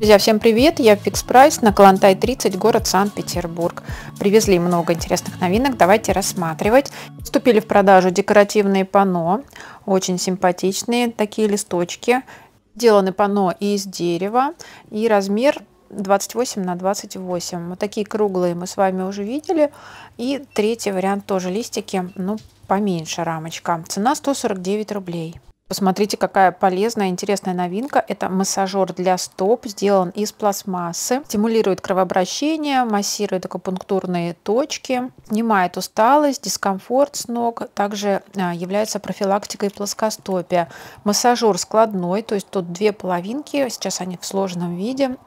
Друзья, всем привет! Я Фикс Прайс на Калантай 30, город Санкт-Петербург. Привезли много интересных новинок, давайте рассматривать. Вступили в продажу декоративные пано, очень симпатичные такие листочки. Сделаны пано из дерева и размер 28 на 28. Вот такие круглые мы с вами уже видели. И третий вариант тоже листики, но ну, поменьше рамочка. Цена 149 рублей. Посмотрите, какая полезная, интересная новинка. Это массажер для стоп, сделан из пластмассы. Стимулирует кровообращение, массирует акупунктурные точки, снимает усталость, дискомфорт с ног. Также а, является профилактикой плоскостопия. Массажер складной, то есть тут две половинки, сейчас они в сложном виде.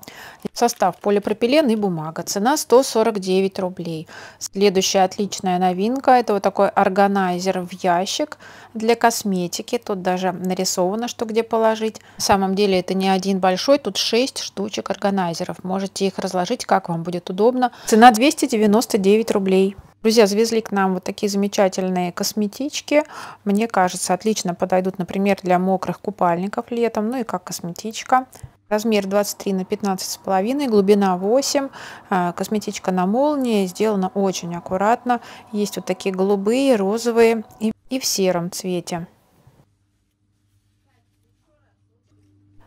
Состав полипропилен и бумага. Цена 149 рублей. Следующая отличная новинка, это вот такой органайзер в ящик для косметики. Тут даже нарисовано, что где положить. На самом деле это не один большой, тут 6 штучек органайзеров. Можете их разложить, как вам будет удобно. Цена 299 рублей. Друзья, завезли к нам вот такие замечательные косметички. Мне кажется, отлично подойдут, например, для мокрых купальников летом, ну и как косметичка. Размер 23 на 15 с половиной, глубина 8, а, косметичка на молнии, сделана очень аккуратно. Есть вот такие голубые, розовые и, и в сером цвете.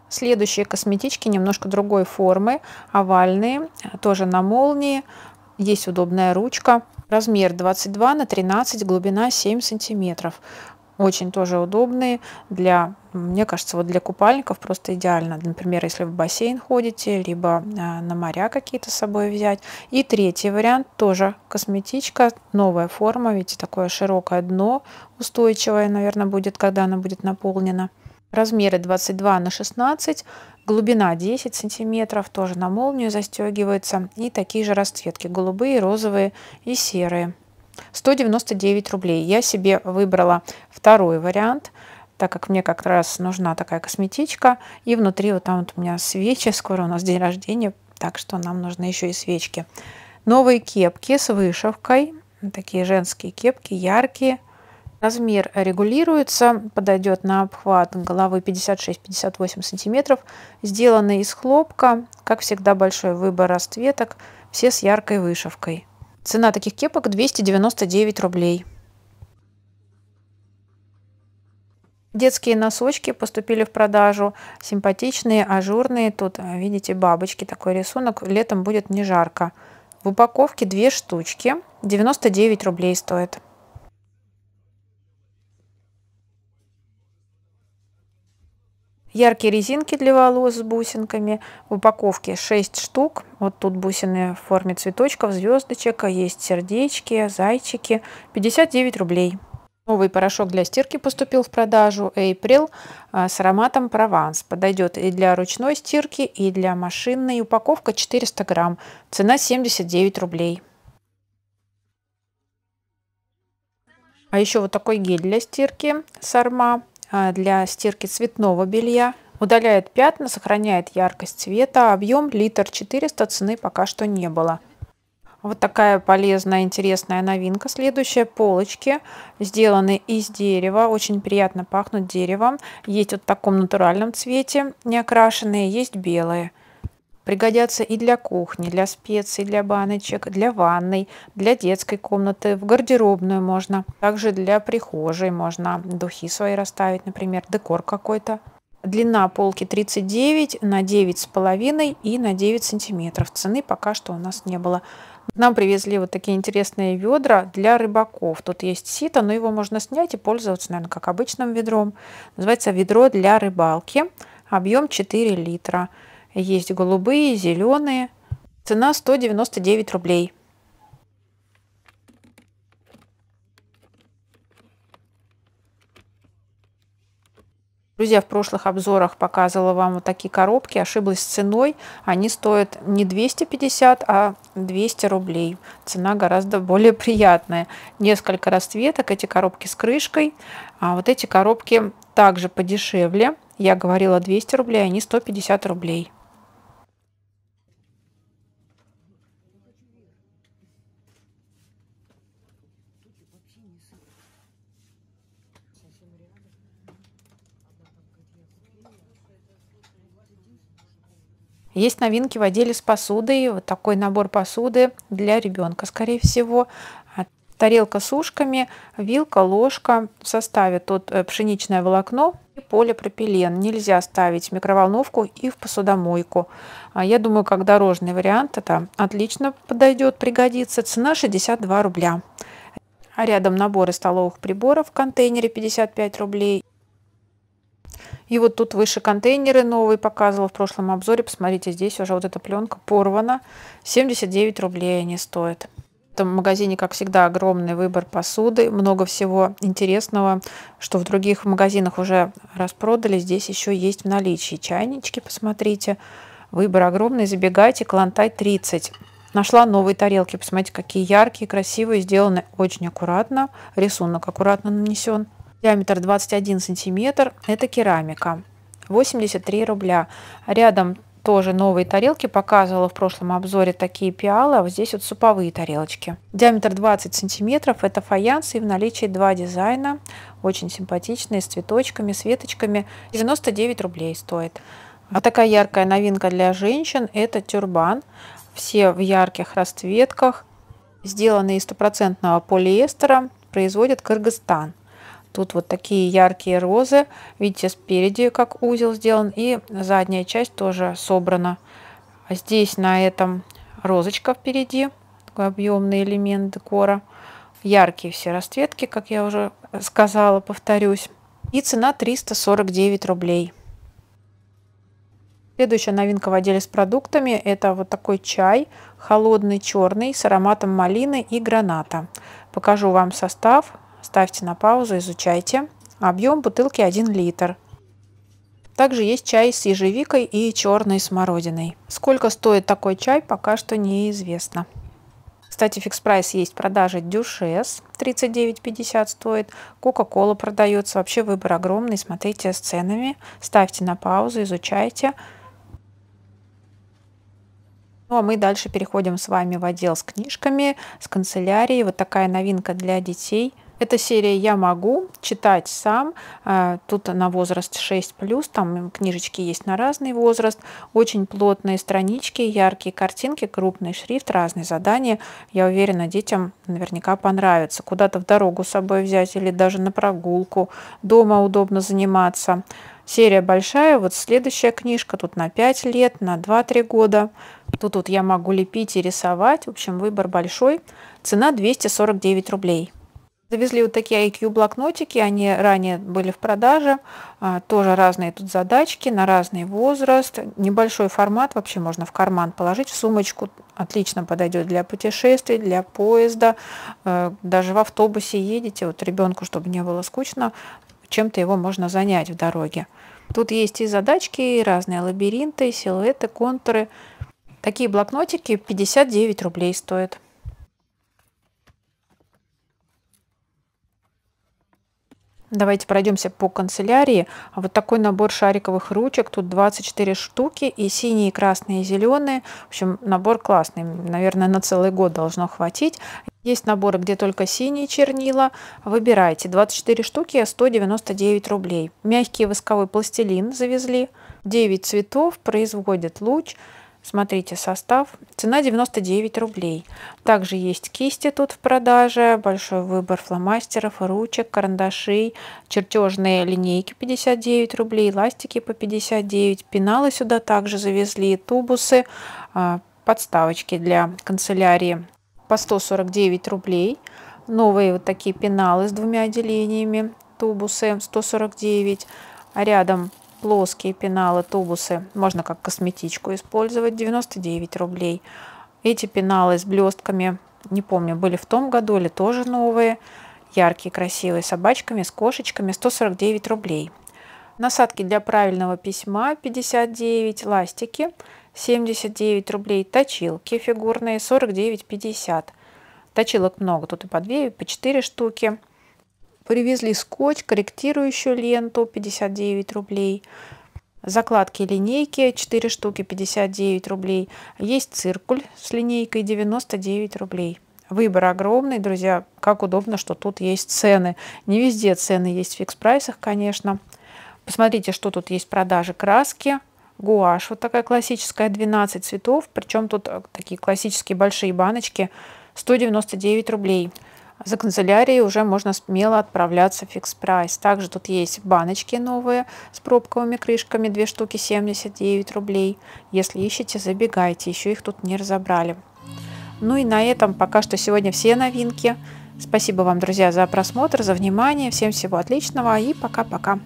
Следующие косметички немножко другой формы, овальные, тоже на молнии. Есть удобная ручка. Размер 22 на 13, глубина 7 сантиметров. Очень тоже удобные для, мне кажется, вот для купальников просто идеально. Например, если в бассейн ходите, либо э, на моря какие-то с собой взять. И третий вариант тоже косметичка, новая форма, видите, такое широкое дно, устойчивое, наверное, будет, когда она будет наполнена. Размеры 22 на 16, глубина 10 сантиметров, тоже на молнию застегивается. И такие же расцветки, голубые, розовые и серые. 199 рублей. Я себе выбрала второй вариант, так как мне как раз нужна такая косметичка. И внутри вот там вот у меня свечи, скоро у нас день рождения, так что нам нужны еще и свечки. Новые кепки с вышивкой, такие женские кепки, яркие, Размер регулируется, подойдет на обхват головы 56-58 см, сделанный из хлопка, как всегда большой выбор расцветок, все с яркой вышивкой. Цена таких кепок 299 рублей. Детские носочки поступили в продажу. Симпатичные, ажурные. Тут, видите, бабочки. Такой рисунок. Летом будет не жарко. В упаковке две штучки. 99 рублей стоит. Яркие резинки для волос с бусинками. В упаковке 6 штук. Вот тут бусины в форме цветочков, звездочек. А есть сердечки, зайчики. 59 рублей. Новый порошок для стирки поступил в продажу April а, с ароматом Прованс. Подойдет и для ручной стирки, и для машинной. Упаковка 400 грамм. Цена 79 рублей. А еще вот такой гель для стирки Сарма. А, для стирки цветного белья. Удаляет пятна, сохраняет яркость цвета. Объем литр 400, цены пока что не было. Вот такая полезная, интересная новинка. Следующая полочки сделаны из дерева. Очень приятно пахнут деревом. Есть вот в таком натуральном цвете, не окрашенные, есть белые. Пригодятся и для кухни, для специй, для баночек, для ванной, для детской комнаты, в гардеробную можно. Также для прихожей можно духи свои расставить, например, декор какой-то. Длина полки 39 на 9,5 и на 9 сантиметров. Цены пока что у нас не было. Нам привезли вот такие интересные ведра для рыбаков. Тут есть сито, но его можно снять и пользоваться, наверное, как обычным ведром. Называется ведро для рыбалки. Объем 4 литра. Есть голубые, зеленые. Цена 199 рублей. Друзья, в прошлых обзорах показывала вам вот такие коробки, ошиблась с ценой. Они стоят не 250, а 200 рублей. Цена гораздо более приятная. Несколько расцветок, эти коробки с крышкой. А вот эти коробки также подешевле. Я говорила 200 рублей, они 150 рублей. Есть новинки в отделе с посудой. Вот такой набор посуды для ребенка, скорее всего. Тарелка с ушками, вилка, ложка. В составе тут э, пшеничное волокно и полипропилен. Нельзя ставить в микроволновку и в посудомойку. А я думаю, как дорожный вариант это отлично подойдет, пригодится. Цена 62 рубля. А рядом наборы столовых приборов в контейнере 55 рублей и вот тут выше контейнеры новые показывала в прошлом обзоре. Посмотрите, здесь уже вот эта пленка порвана. 79 рублей они стоят. В этом магазине, как всегда, огромный выбор посуды, много всего интересного, что в других магазинах уже распродали, здесь еще есть в наличии чайнички, посмотрите. Выбор огромный, забегайте, Клантай 30. Нашла новые тарелки, посмотрите, какие яркие, красивые, сделаны очень аккуратно, рисунок аккуратно нанесен диаметр 21 сантиметр, это керамика, 83 рубля. Рядом тоже новые тарелки, показывала в прошлом обзоре такие пиалы, а вот здесь вот суповые тарелочки. Диаметр 20 сантиметров, это фаянс и в наличии два дизайна, очень симпатичные, с цветочками, с веточками, 99 рублей стоит. А такая яркая новинка для женщин – это тюрбан. Все в ярких расцветках, сделаны из стопроцентного полиэстера, производит Кыргызстан. Тут вот такие яркие розы. Видите, спереди как узел сделан. И задняя часть тоже собрана. А здесь на этом розочка впереди. Такой объемный элемент декора. Яркие все расцветки, как я уже сказала, повторюсь. И цена 349 рублей. Следующая новинка в отделе с продуктами – это вот такой чай, холодный черный, с ароматом малины и граната. Покажу вам состав. Ставьте на паузу, изучайте. Объем бутылки 1 литр. Также есть чай с ежевикой и черной смородиной. Сколько стоит такой чай, пока что неизвестно. Кстати, фикс прайс есть продажи Дюшес, 39,50 стоит. Кока-кола продается. Вообще выбор огромный. Смотрите с ценами. Ставьте на паузу, изучайте. Ну а мы дальше переходим с вами в отдел с книжками, с канцелярией. Вот такая новинка для детей – эта серия «Я могу читать сам». А, тут на возраст 6+, там книжечки есть на разный возраст. Очень плотные странички, яркие картинки, крупный шрифт, разные задания. Я уверена, детям наверняка понравится. Куда-то в дорогу с собой взять или даже на прогулку. Дома удобно заниматься. Серия большая, вот следующая книжка, тут на 5 лет, на 2-3 года. Тут вот я могу лепить и рисовать, в общем, выбор большой. Цена 249 рублей. Завезли вот такие IQ блокнотики, они ранее были в продаже, а, тоже разные тут задачки на разный возраст, небольшой формат, вообще можно в карман положить, в сумочку отлично подойдет для путешествий, для поезда, а, даже в автобусе едете, вот ребенку, чтобы не было скучно, чем-то его можно занять в дороге. Тут есть и задачки, и разные лабиринты, силуэты, контуры. Такие блокнотики 59 рублей стоят. Давайте пройдемся по канцелярии. Вот такой набор шариковых ручек. Тут 24 штуки. И синие, и красные, и зеленые. В общем, набор классный. Наверное, на целый год должно хватить. Есть наборы, где только синие чернила. Выбирайте. 24 штуки, 199 а рублей. Мягкий восковой пластилин завезли. 9 цветов. Производит луч. Смотрите состав. Цена 99 рублей. Также есть кисти тут в продаже. Большой выбор фломастеров, ручек, карандашей. Чертежные линейки 59 рублей. Ластики по 59. Пеналы сюда также завезли. Тубусы, а, подставочки для канцелярии по 149 рублей. Новые вот такие пеналы с двумя отделениями. Тубусы 149. А рядом плоские пеналы, тубусы, можно как косметичку использовать, 99 рублей. Эти пеналы с блестками, не помню, были в том году или тоже новые, яркие, красивые, с собачками, с кошечками, 149 рублей. Насадки для правильного письма 59, ластики 79 рублей, точилки фигурные 49,50. Точилок много, тут и по 2, и по 4 штуки. Привезли скотч, корректирующую ленту 59 рублей. Закладки линейки 4 штуки 59 рублей. Есть циркуль с линейкой 99 рублей. Выбор огромный, друзья. Как удобно, что тут есть цены. Не везде цены есть в фикс-прайсах, конечно. Посмотрите, что тут есть продажи краски. Гуашь, вот такая классическая, 12 цветов. Причем тут э, такие классические большие баночки, 199 рублей за канцелярией уже можно смело отправляться в фикс-прайс. Также тут есть баночки новые с пробковыми крышками, две штуки 79 рублей. Если ищете, забегайте, еще их тут не разобрали. Ну и на этом пока что сегодня все новинки. Спасибо вам, друзья, за просмотр, за внимание. Всем всего отличного и пока-пока.